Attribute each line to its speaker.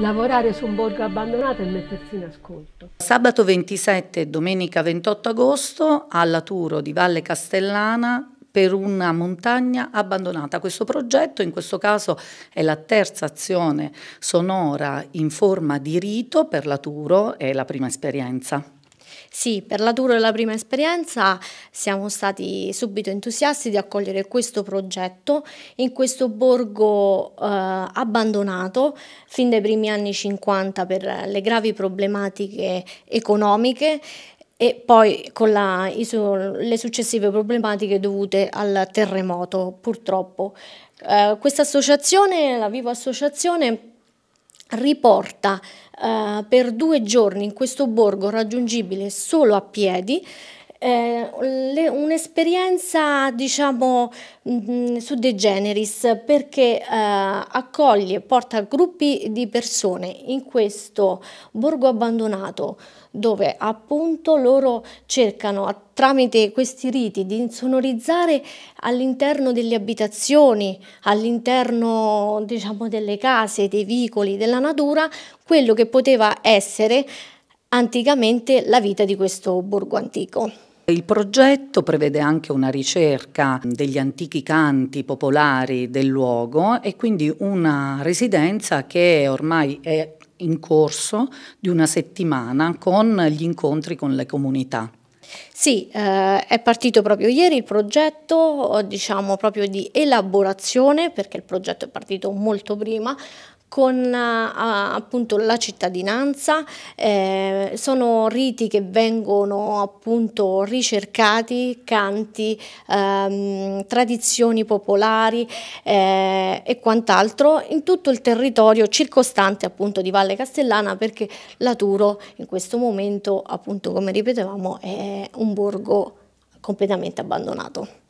Speaker 1: lavorare su un borgo abbandonato e mettersi in ascolto.
Speaker 2: Sabato 27 e domenica 28 agosto alla Turo di Valle Castellana per una montagna abbandonata. Questo progetto in questo caso è la terza azione sonora in forma di rito per la Turo, è la prima esperienza.
Speaker 1: Sì, per la Tour e la prima esperienza siamo stati subito entusiasti di accogliere questo progetto in questo borgo eh, abbandonato fin dai primi anni 50 per le gravi problematiche economiche e poi con la, le successive problematiche dovute al terremoto purtroppo. Eh, questa associazione, la Vivo Associazione, riporta eh, per due giorni in questo borgo raggiungibile solo a piedi eh, un'esperienza diciamo mh, mm, su De Generis perché eh, accoglie e porta gruppi di persone in questo borgo abbandonato dove appunto loro cercano tramite questi riti di insonorizzare all'interno delle abitazioni, all'interno diciamo delle case, dei vicoli, della natura, quello che poteva essere anticamente la vita di questo borgo antico.
Speaker 2: Il progetto prevede anche una ricerca degli antichi canti popolari del luogo e quindi una residenza che ormai è in corso di una settimana con gli incontri con le comunità.
Speaker 1: Sì, eh, è partito proprio ieri il progetto, diciamo proprio di elaborazione, perché il progetto è partito molto prima, con eh, appunto la cittadinanza, eh, sono riti che vengono appunto ricercati, canti, ehm, tradizioni popolari eh, e quant'altro in tutto il territorio circostante appunto di Valle Castellana perché Laturo in questo momento appunto come ripetevamo è un borgo completamente abbandonato.